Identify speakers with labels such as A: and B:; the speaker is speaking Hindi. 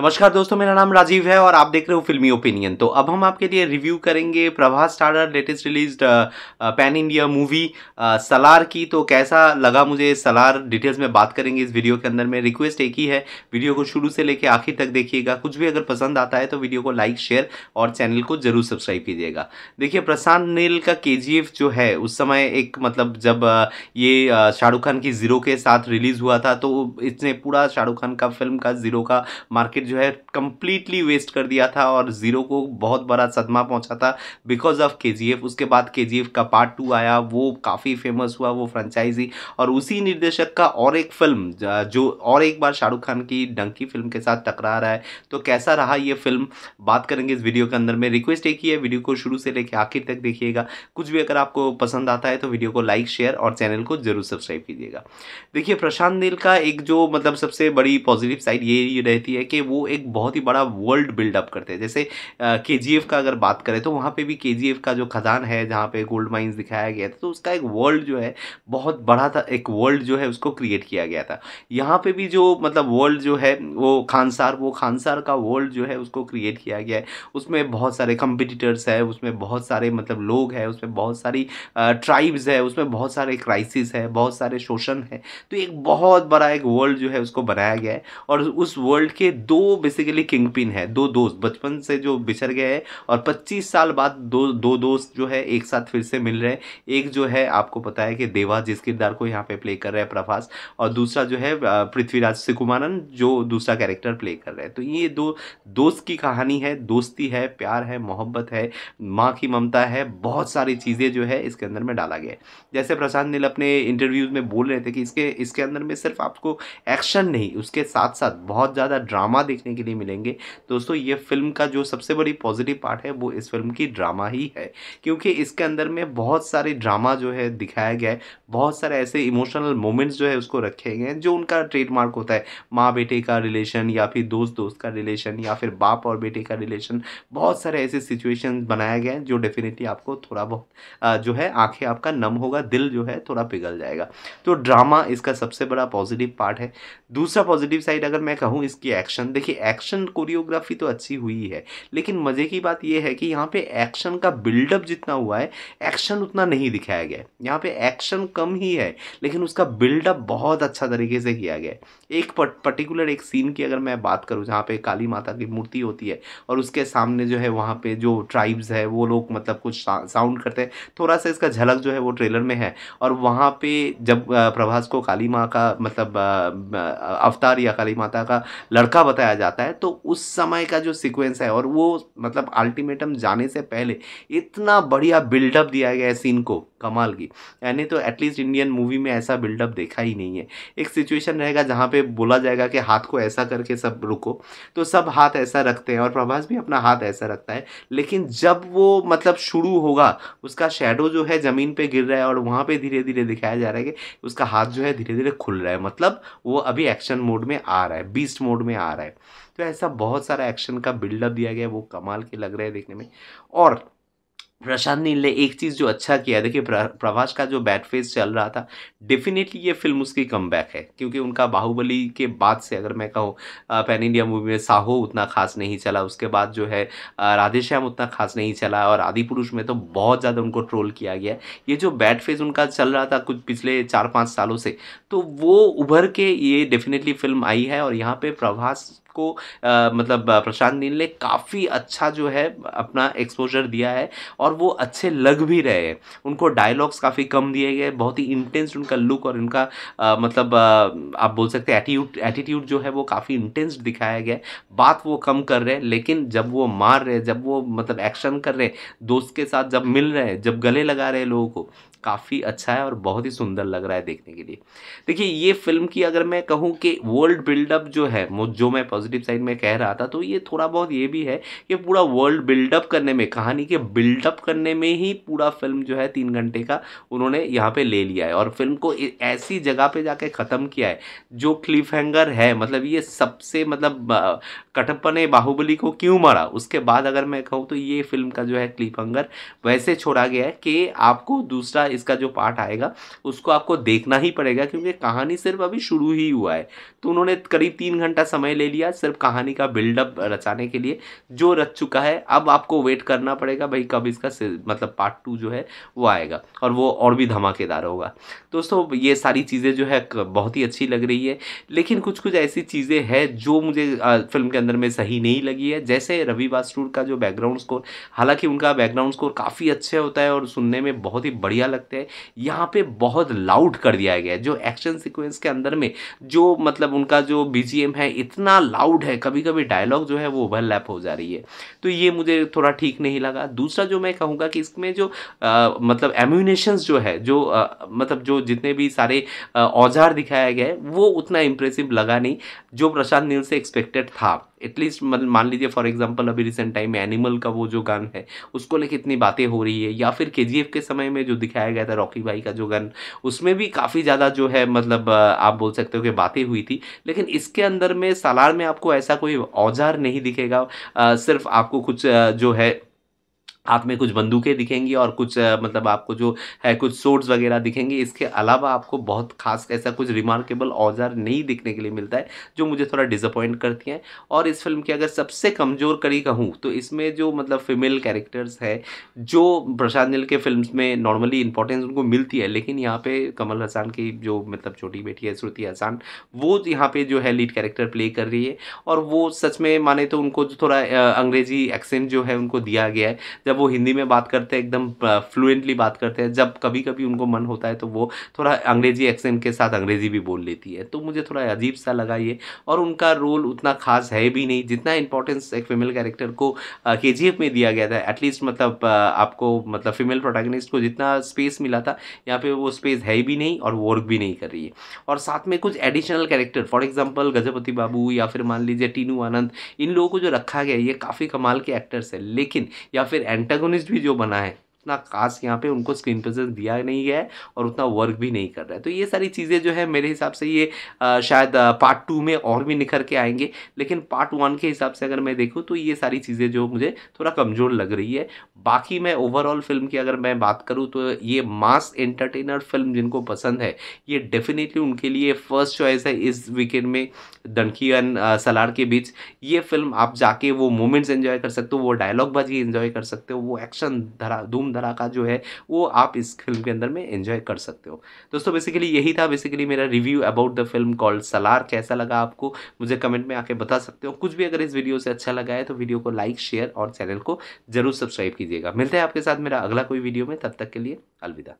A: नमस्कार दोस्तों मेरा नाम राजीव है और आप देख रहे हो फिल्मी ओपिनियन तो अब हम आपके लिए रिव्यू करेंगे Prabhas starrer latest release pan India movie Salaar की तो कैसा लगा मुझे सलार डिटेल्स में बात करेंगे इस वीडियो के अंदर में रिक्वेस्ट एक ही है वीडियो को शुरू से लेकर आखिर तक देखिएगा कुछ भी अगर पसंद आता है तो वीडियो को लाइक शेयर और चैनल को जरूर सब्सक्राइब कीजिएगा देखिए प्रशांत नील का के जो है उस समय एक मतलब जब ये शाहरुख खान की ज़ीरो के साथ रिलीज़ हुआ था तो इसने पूरा शाहरुख खान का फिल्म का ज़ीरो का मार्केट जो है कम्प्लीटली वेस्ट कर दिया था और ज़ीरो को बहुत बड़ा सदमा पहुंचा था बिकॉज ऑफ के उसके बाद के का पार्ट टू आया वो काफ़ी फेमस हुआ वो फ्रेंचाइजी और उसी निर्देशक का और एक फिल्म जो और एक बार शाहरुख खान की डंकी फिल्म के साथ टकरा रहा है तो कैसा रहा ये फिल्म बात करेंगे इस वीडियो के अंदर में रिक्वेस्ट एक ही है वीडियो को शुरू से लेकर आखिर तक देखिएगा कुछ भी अगर आपको पसंद आता है तो वीडियो को लाइक शेयर और चैनल को जरूर सब्सक्राइब कीजिएगा देखिए प्रशांत नील का एक जो मतलब सबसे बड़ी पॉजिटिव साइड ये रहती है कि वो एक बहुत ही बड़ा वर्ल्ड बिल्डअप करते हैं जैसे के जी का अगर बात करें तो वहाँ पर भी के का जो खजान है जहाँ पर गोल्ड माइंस दिखाया गया था तो उसका एक वर्ल्ड जो है बहुत बड़ा था एक वर्ल्ड जो है उसको क्रिएट किया गया था यहाँ पर भी जो मतलब वर्ल्ड जो है वो खानसार वो खानसार का वर्ल्ड जो है उसको क्रिएट किया गया है उसमें बहुत सारे कंपिटिटर्स है उसमें बहुत सारे मतलब लोग हैं उसमें बहुत सारी ट्राइब्स है उसमें बहुत सारे क्राइसिस है बहुत सारे शोषण है तो एक बहुत बड़ा एक वर्ल्ड जो है उसको बनाया गया है और उस वर्ल्ड के दो दो बेसिकली किंग पिन है दो दोस्त बचपन से जो बिछड़ गए हैं और 25 साल बाद दो दो दोस्त जो है एक साथ फिर से मिल रहे हैं एक जो है आपको पता है कि देवा जिस किरदार को यहाँ पे प्ले कर रहे हैं प्रभास और दूसरा जो है पृथ्वीराज सिकुमारन जो दूसरा कैरेक्टर प्ले कर रहे हैं तो ये दो दोस्त की कहानी है दोस्ती है प्यार है मोहब्बत है माँ की ममता है बहुत सारी चीज़ें जो है इसके अंदर में डाला गया जैसे प्रशांत नील अपने इंटरव्यूज़ में बोल रहे थे कि इसके इसके अंदर में सिर्फ आपको एक्शन नहीं उसके साथ साथ बहुत ज़्यादा ड्रामा देखने के लिए मिलेंगे दोस्तों ये फिल्म का जो सबसे बड़ी पॉजिटिव पार्ट है वो इस फिल्म की ड्रामा ही है क्योंकि इसके अंदर में बहुत सारे ड्रामा जो है दिखाया गया है बहुत सारे ऐसे इमोशनल मोमेंट्स जो है उसको रखे गए हैं जो उनका ट्रेडमार्क होता है माँ बेटे का रिलेशन या फिर दोस्त दोस्त का रिलेशन या फिर बाप और बेटे का रिलेशन बहुत सारे ऐसे सिचुएशन बनाया गया है जो डेफिनेटली आपको थोड़ा बहुत जो है आंखें आपका नम होगा दिल जो है थोड़ा पिघल जाएगा तो ड्रामा इसका सबसे बड़ा पॉजिटिव पार्ट है दूसरा पॉजिटिव साइड अगर मैं कहूँ इसकी एक्शन देखिए एक्शन कोरियोग्राफी तो अच्छी हुई है लेकिन मज़े की बात यह है कि यहाँ पे एक्शन का बिल्डअप जितना हुआ है एक्शन उतना नहीं दिखाया गया यहाँ पे एक्शन कम ही है लेकिन उसका बिल्डअप बहुत अच्छा तरीके से किया गया एक पर्टिकुलर एक सीन की अगर मैं बात करूँ जहाँ पे काली माता की मूर्ति होती है और उसके सामने जो है वहाँ पे जो ट्राइब्स है वो लोग मतलब कुछ साउंड करते हैं थोड़ा सा इसका झलक जो है वो ट्रेलर में है और वहाँ पे जब प्रभास को काली माँ का मतलब अवतार या काली माता का लड़का बताया जाया जाता है तो उस समय का जो सीक्वेंस है और वो मतलब अल्टीमेटम जाने से पहले इतना बढ़िया बिल्डअप दिया गया है सीन को कमाल की यानी तो एटलीस्ट इंडियन मूवी में ऐसा बिल्डअप देखा ही नहीं है एक सिचुएशन रहेगा जहाँ पे बोला जाएगा कि हाथ को ऐसा करके सब रुको तो सब हाथ ऐसा रखते हैं और प्रभास भी अपना हाथ ऐसा रखता है लेकिन जब वो मतलब शुरू होगा उसका शेडो जो है ज़मीन पे गिर रहा है और वहाँ पे धीरे धीरे दिखाया जा रहा है कि उसका हाथ जो है धीरे धीरे खुल रहा है मतलब वो अभी एक्शन मोड में आ रहा है बीस्ट मोड में आ रहा है तो ऐसा बहुत सारा एक्शन का बिल्डअप दिया गया वो कमाल के लग रहे हैं देखने में और प्रशांत नील ने एक चीज़ जो अच्छा किया देखिए प्रभाष का जो बैट फेस चल रहा था डेफिनेटली ये फिल्म उसकी कम है क्योंकि उनका बाहुबली के बाद से अगर मैं कहूँ पैन इंडिया मूवी में साहो उतना खास नहीं चला उसके बाद जो है राधेश्याम उतना खास नहीं चला और आदि पुरुष में तो बहुत ज़्यादा उनको ट्रोल किया गया ये जो बैट फेज उनका चल रहा था कुछ पिछले चार पाँच सालों से तो वो उभर के ये डेफिनेटली फिल्म आई है और यहाँ पर प्रभाष को आ, मतलब प्रशांत नील ने काफ़ी अच्छा जो है अपना एक्सपोजर दिया है और वो अच्छे लग भी रहे हैं उनको डायलॉग्स काफ़ी कम दिए गए बहुत ही इंटेंस उनका लुक और उनका आ, मतलब आ, आप बोल सकते हैं एटीट्यूड एटीट्यूड जो है वो काफ़ी इंटेंस दिखाया गया बात वो कम कर रहे हैं लेकिन जब वो मार रहे जब वो मतलब एक्शन कर रहे दोस्त के साथ जब मिल रहे हैं जब गले लगा रहे हैं लोगों को काफ़ी अच्छा है और बहुत ही सुंदर लग रहा है देखने के लिए देखिए ये फिल्म की अगर मैं कहूँ कि वर्ल्ड बिल्डअप जो है जो मैं पॉजिटिव साइड में कह रहा था तो ये थोड़ा बहुत ये भी है कि पूरा वर्ल्ड बिल्डअप करने में कहानी के बिल्डअप करने में ही पूरा फिल्म जो है तीन घंटे का उन्होंने यहाँ पर ले लिया है और फिल्म को ऐसी जगह पर जाके ख़त्म किया है जो क्लिफ हैंगर है मतलब ये सबसे मतलब कटप्पा बाहुबली को क्यों मारा उसके बाद अगर मैं कहूँ तो ये फिल्म का जो है क्लिफ हैंगर वैसे छोड़ा गया है कि आपको दूसरा इसका जो पार्ट आएगा उसको आपको देखना ही पड़ेगा क्योंकि कहानी सिर्फ अभी शुरू ही हुआ है तो उन्होंने करीब तीन घंटा समय ले लिया सिर्फ कहानी का बिल्डअप रचाने के लिए जो रच चुका है अब आपको वेट करना पड़ेगा भाई कब इसका मतलब पार्ट टू जो है वो आएगा और वो और भी धमाकेदार होगा दोस्तों ये सारी चीज़ें जो है बहुत ही अच्छी लग रही है लेकिन कुछ कुछ ऐसी चीज़ें हैं जो मुझे फिल्म के अंदर में सही नहीं लगी है जैसे रवि बास्टूर का जो बैकग्राउंड स्कोर हालांकि उनका बैकग्राउंड स्कोर काफ़ी अच्छे होता है और सुनने में बहुत ही बढ़िया सकते हैं यहाँ पे बहुत लाउड कर दिया गया है जो एक्शन सिक्वेंस के अंदर में जो मतलब उनका जो बीजीएम है इतना लाउड है कभी कभी डायलॉग जो है वो ओवरलैप हो जा रही है तो ये मुझे थोड़ा ठीक नहीं लगा दूसरा जो मैं कहूँगा कि इसमें जो आ, मतलब एम्यूनेशंस जो है जो आ, मतलब जो जितने भी सारे औजार दिखाया गया है वो उतना इम्प्रेसिव लगा नहीं जो प्रशांत नील से एक्सपेक्टेड था एटलीस्ट मान लीजिए फॉर एग्जांपल अभी रिसेंट टाइम में एनिमल का वो जो गन है उसको लेके इतनी बातें हो रही है या फिर के के समय में जो दिखाया गया था रॉकी भाई का जो गन उसमें भी काफ़ी ज़्यादा जो है मतलब आप बोल सकते हो कि बातें हुई थी लेकिन इसके अंदर में सालार में आपको ऐसा कोई औजार नहीं दिखेगा सिर्फ आपको कुछ जो है हाथ में कुछ बंदूकें दिखेंगी और कुछ मतलब आपको जो है कुछ सोर्ड्स वगैरह दिखेंगे इसके अलावा आपको बहुत खास ऐसा कुछ रिमार्केबल औजार नहीं दिखने के लिए मिलता है जो मुझे थोड़ा डिसअपॉइंट करती हैं और इस फिल्म की अगर सबसे कमज़ोर कड़ी कहूँ तो इसमें जो मतलब फीमेल कैरेक्टर्स है जो प्रशांत नील के फिल्म में नॉर्मली इंपॉर्टेंस उनको मिलती है लेकिन यहाँ पर कमल हसान की जो मतलब छोटी बेटी है श्रुति हसान वो यहाँ पर जो है लीड कैरेक्टर प्ले कर रही है और वो सच में माने तो उनको जो थोड़ा अंग्रेजी एक्सेंट जो है उनको दिया गया है जब वो हिंदी में बात करते हैं एकदम फ्लुएंटली बात करते हैं जब कभी कभी उनको मन होता है तो वो थोड़ा अंग्रेजी एक्सेंट के साथ अंग्रेजी भी बोल लेती है तो मुझे थोड़ा अजीब सा लगा ये और उनका रोल उतना खास है भी नहीं जितना इंपॉर्टेंस एक फीमेल कैरेक्टर को के में दिया गया था एटलीस्ट मतलब आपको मतलब फीमेल प्रोटेगनिस्ट को जितना स्पेस मिला था यहाँ पे वो स्पेस है भी नहीं और वर्क भी नहीं कर रही है और साथ में कुछ additional character for example Gajapati Babu या फिर मान लीजिए टीनू आनंद इन लोगों को जो रखा गया ये काफ़ी कमाल के एक्टर्स हैं लेकिन या फिर एन एंटागोनिस्ट भी जो बना है उतना खास यहाँ पे उनको स्क्रीन प्रेजेंस दिया नहीं गया है और उतना वर्क भी नहीं कर रहा है तो ये सारी चीज़ें जो है मेरे हिसाब से ये आ, शायद पार्ट टू में और भी निखर के आएंगे लेकिन पार्ट वन के हिसाब से अगर मैं देखूँ तो ये सारी चीज़ें जो मुझे थोड़ा कमज़ोर लग रही है बाकी मैं ओवरऑल फिल्म की अगर मैं बात करूँ तो ये मास एंटरटेनर फिल्म जिनको पसंद है ये डेफिनेटली उनके लिए फर्स्ट चॉइस है इस वीकेंड में दनखी एंड सलार के बीच ये फिल्म आप जाके वो मोमेंट्स एंजॉय कर सकते हो वो डायलॉग बाजी एंजॉय कर सकते हो वो एक्शन धरा धूम सुंदरा का जो है वो आप इस फिल्म के अंदर में एंजॉय कर सकते हो दोस्तों बेसिकली यही था बेसिकली मेरा review about the film called Salaar कैसा लगा आपको मुझे कमेंट में आके बता सकते हो कुछ भी अगर इस वीडियो से अच्छा लगा है तो वीडियो को लाइक शेयर और चैनल को जरूर सब्सक्राइब कीजिएगा मिलते हैं आपके साथ मेरा अगला कोई वीडियो में तब तक के लिए अलविदा